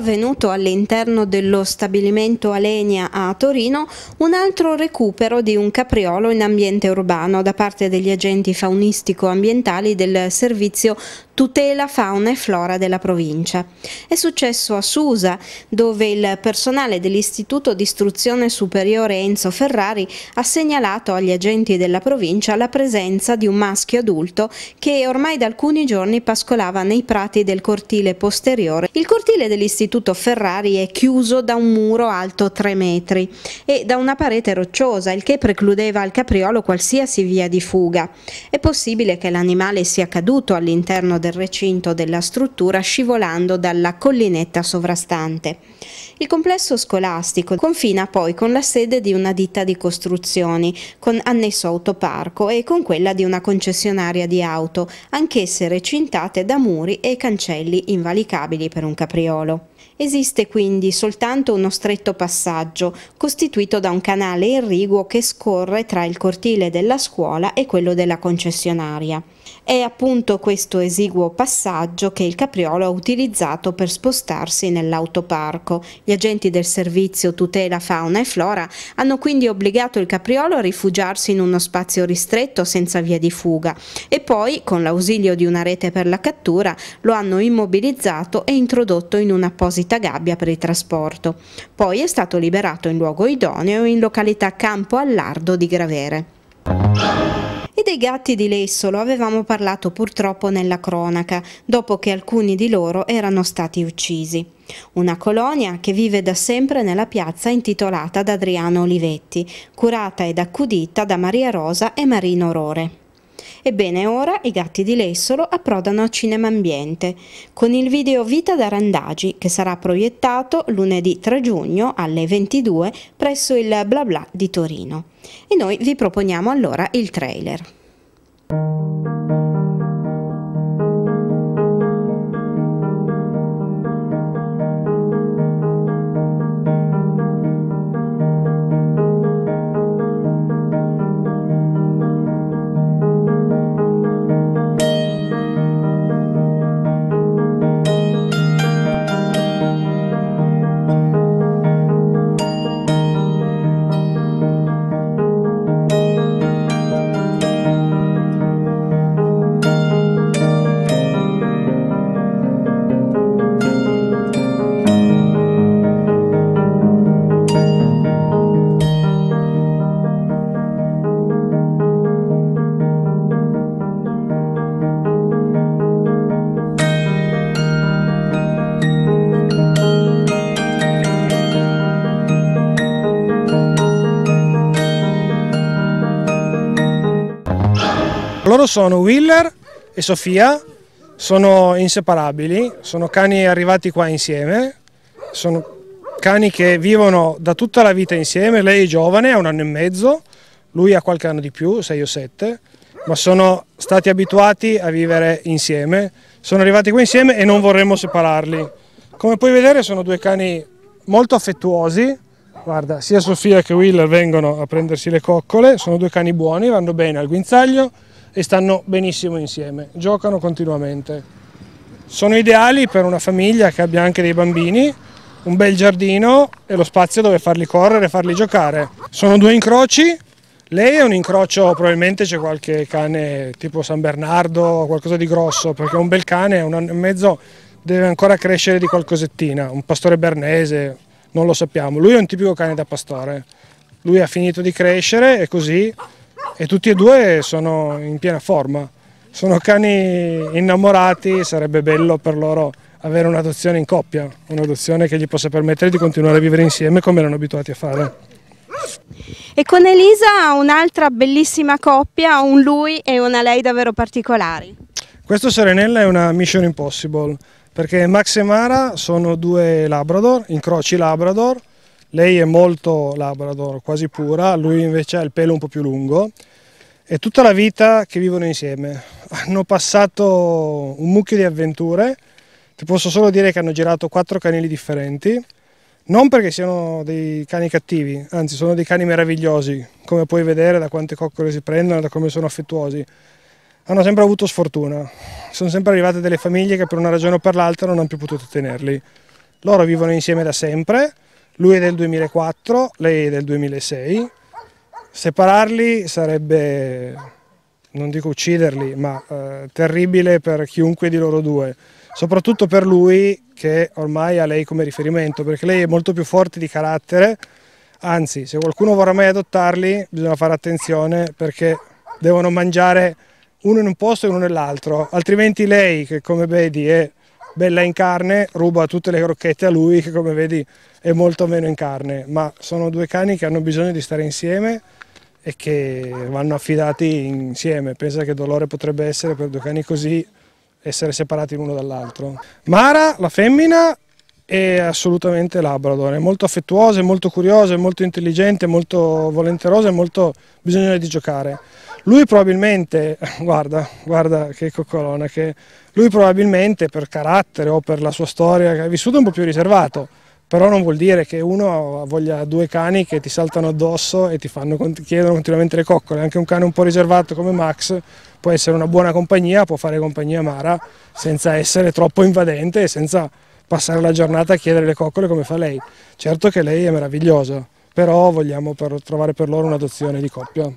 avvenuto all'interno dello stabilimento Alenia a Torino un altro recupero di un capriolo in ambiente urbano da parte degli agenti faunistico-ambientali del servizio tutela fauna e flora della provincia. È successo a Susa, dove il personale dell'Istituto di Istruzione Superiore Enzo Ferrari ha segnalato agli agenti della provincia la presenza di un maschio adulto che ormai da alcuni giorni pascolava nei prati del cortile posteriore. Il cortile dell'Istituto soprattutto Ferrari, è chiuso da un muro alto 3 metri e da una parete rocciosa, il che precludeva al capriolo qualsiasi via di fuga. È possibile che l'animale sia caduto all'interno del recinto della struttura scivolando dalla collinetta sovrastante. Il complesso scolastico confina poi con la sede di una ditta di costruzioni, con annesso autoparco e con quella di una concessionaria di auto, anch'esse recintate da muri e cancelli invalicabili per un capriolo. Esiste quindi soltanto uno stretto passaggio, costituito da un canale irriguo che scorre tra il cortile della scuola e quello della concessionaria. È appunto questo esiguo passaggio che il capriolo ha utilizzato per spostarsi nell'autoparco. Gli agenti del servizio tutela fauna e flora hanno quindi obbligato il capriolo a rifugiarsi in uno spazio ristretto senza via di fuga e poi, con l'ausilio di una rete per la cattura, lo hanno immobilizzato e introdotto in un'apposita gabbia per il trasporto. Poi è stato liberato in luogo idoneo in località Campo Allardo di Gravere. E dei gatti di Lesso lo avevamo parlato purtroppo nella cronaca, dopo che alcuni di loro erano stati uccisi. Una colonia che vive da sempre nella piazza intitolata ad Adriano Olivetti, curata ed accudita da Maria Rosa e Marino Rore. Ebbene, ora i gatti di Lessolo approdano a Cinema Ambiente con il video Vita da Randagi che sarà proiettato lunedì 3 giugno alle 22 presso il Bla Bla di Torino. E noi vi proponiamo allora il trailer. Loro sono Willer e Sofia, sono inseparabili, sono cani arrivati qua insieme, sono cani che vivono da tutta la vita insieme, lei è giovane, ha un anno e mezzo, lui ha qualche anno di più, 6 o 7, ma sono stati abituati a vivere insieme, sono arrivati qui insieme e non vorremmo separarli. Come puoi vedere sono due cani molto affettuosi, guarda, sia Sofia che Willer vengono a prendersi le coccole, sono due cani buoni, vanno bene al guinzaglio, e stanno benissimo insieme, giocano continuamente. Sono ideali per una famiglia che abbia anche dei bambini, un bel giardino e lo spazio dove farli correre e farli giocare. Sono due incroci, lei è un incrocio, probabilmente c'è qualche cane tipo San Bernardo o qualcosa di grosso, perché un bel cane, un anno e mezzo, deve ancora crescere di qualcosettina, un pastore bernese, non lo sappiamo. Lui è un tipico cane da pastore, lui ha finito di crescere e così e tutti e due sono in piena forma. Sono cani innamorati, sarebbe bello per loro avere un'adozione in coppia, un'adozione che gli possa permettere di continuare a vivere insieme come erano abituati a fare. E con Elisa un'altra bellissima coppia, un lui e una lei davvero particolari. Questo Serenella è una Mission Impossible, perché Max e Mara sono due Labrador, incroci Labrador, lei è molto labrador, quasi pura, lui invece ha il pelo un po' più lungo. È tutta la vita che vivono insieme. Hanno passato un mucchio di avventure. Ti posso solo dire che hanno girato quattro canili differenti. Non perché siano dei cani cattivi, anzi sono dei cani meravigliosi, come puoi vedere da quante coccole si prendono, da come sono affettuosi. Hanno sempre avuto sfortuna, sono sempre arrivate delle famiglie che per una ragione o per l'altra non hanno più potuto tenerli. Loro vivono insieme da sempre, lui è del 2004, lei è del 2006. Separarli sarebbe, non dico ucciderli, ma eh, terribile per chiunque di loro due. Soprattutto per lui che ormai ha lei come riferimento, perché lei è molto più forte di carattere. Anzi, se qualcuno vorrà mai adottarli, bisogna fare attenzione perché devono mangiare uno in un posto e uno nell'altro, altrimenti lei, che come vedi è bella in carne, ruba tutte le crocchette a lui che come vedi è molto meno in carne, ma sono due cani che hanno bisogno di stare insieme e che vanno affidati insieme. Pensa che dolore potrebbe essere per due cani così essere separati l'uno dall'altro. Mara, la femmina, e assolutamente Labrador, è molto affettuoso, è molto curioso, è molto intelligente, molto volenteroso e molto bisognoso di giocare. Lui probabilmente, guarda, guarda che coccolona, che lui probabilmente per carattere o per la sua storia che ha vissuto è un po' più riservato, però non vuol dire che uno voglia due cani che ti saltano addosso e ti fanno, chiedono continuamente le coccole, anche un cane un po' riservato come Max può essere una buona compagnia, può fare compagnia amara senza essere troppo invadente e senza passare la giornata a chiedere le coccole come fa lei. Certo che lei è meravigliosa, però vogliamo per trovare per loro un'adozione di coppia.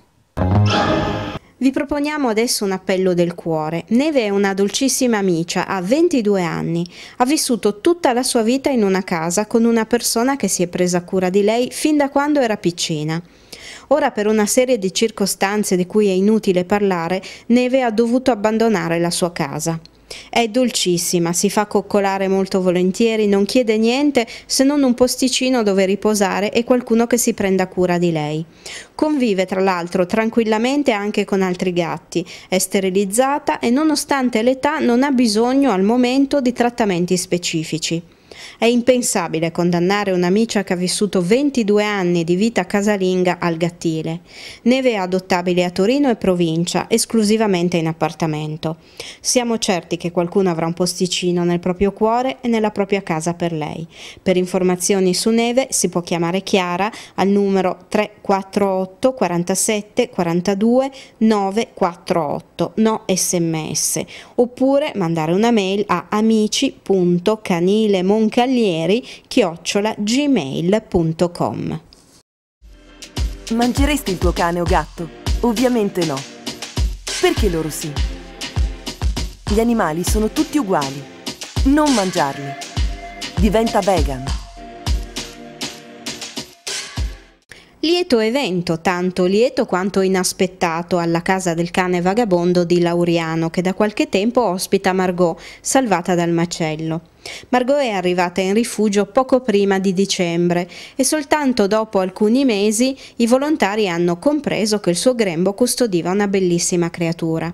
Vi proponiamo adesso un appello del cuore. Neve è una dolcissima amica, ha 22 anni, ha vissuto tutta la sua vita in una casa con una persona che si è presa cura di lei fin da quando era piccina. Ora per una serie di circostanze di cui è inutile parlare, Neve ha dovuto abbandonare la sua casa. È dolcissima, si fa coccolare molto volentieri, non chiede niente se non un posticino dove riposare e qualcuno che si prenda cura di lei. Convive tra l'altro tranquillamente anche con altri gatti, è sterilizzata e nonostante l'età non ha bisogno al momento di trattamenti specifici. È impensabile condannare un'amica che ha vissuto 22 anni di vita casalinga al gattile. Neve è adottabile a Torino e provincia, esclusivamente in appartamento. Siamo certi che qualcuno avrà un posticino nel proprio cuore e nella propria casa per lei. Per informazioni su Neve si può chiamare Chiara al numero 348 47 42 948, no sms, oppure mandare una mail a amici.canilemonca cavalieri chiocciola gmail.com. Mangeresti il tuo cane o gatto? Ovviamente no. Perché loro sì? Gli animali sono tutti uguali. Non mangiarli. Diventa vegan. Lieto evento, tanto lieto quanto inaspettato, alla casa del cane vagabondo di Lauriano, che da qualche tempo ospita Margot, salvata dal macello. Margot è arrivata in rifugio poco prima di dicembre e soltanto dopo alcuni mesi i volontari hanno compreso che il suo grembo custodiva una bellissima creatura.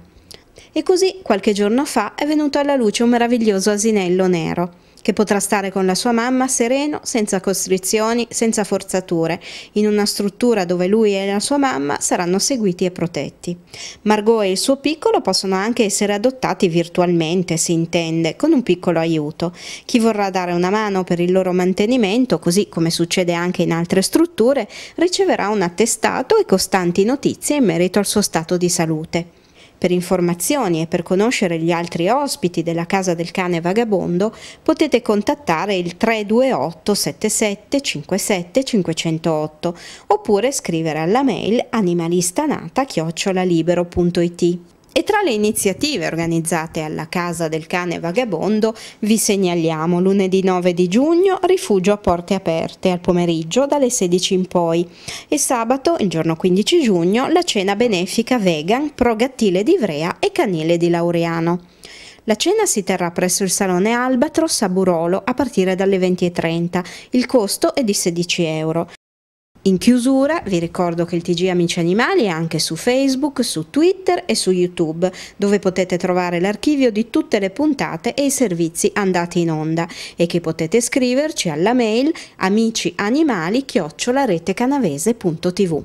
E così qualche giorno fa è venuto alla luce un meraviglioso asinello nero che potrà stare con la sua mamma sereno, senza costrizioni, senza forzature, in una struttura dove lui e la sua mamma saranno seguiti e protetti. Margot e il suo piccolo possono anche essere adottati virtualmente, si intende, con un piccolo aiuto. Chi vorrà dare una mano per il loro mantenimento, così come succede anche in altre strutture, riceverà un attestato e costanti notizie in merito al suo stato di salute. Per informazioni e per conoscere gli altri ospiti della Casa del Cane Vagabondo potete contattare il 328 77 57 508 oppure scrivere alla mail animalistanata.it. E tra le iniziative organizzate alla Casa del Cane Vagabondo vi segnaliamo lunedì 9 di giugno rifugio a porte aperte al pomeriggio dalle 16 in poi e sabato, il giorno 15 giugno, la cena benefica vegan pro gattile di Ivrea e canile di Laureano. La cena si terrà presso il Salone Albatros a Burolo a partire dalle 20.30. Il costo è di 16 euro. In chiusura vi ricordo che il TG Amici Animali è anche su Facebook, su Twitter e su YouTube, dove potete trovare l'archivio di tutte le puntate e i servizi andati in onda e che potete scriverci alla mail amicianimali-retecanavese.tv.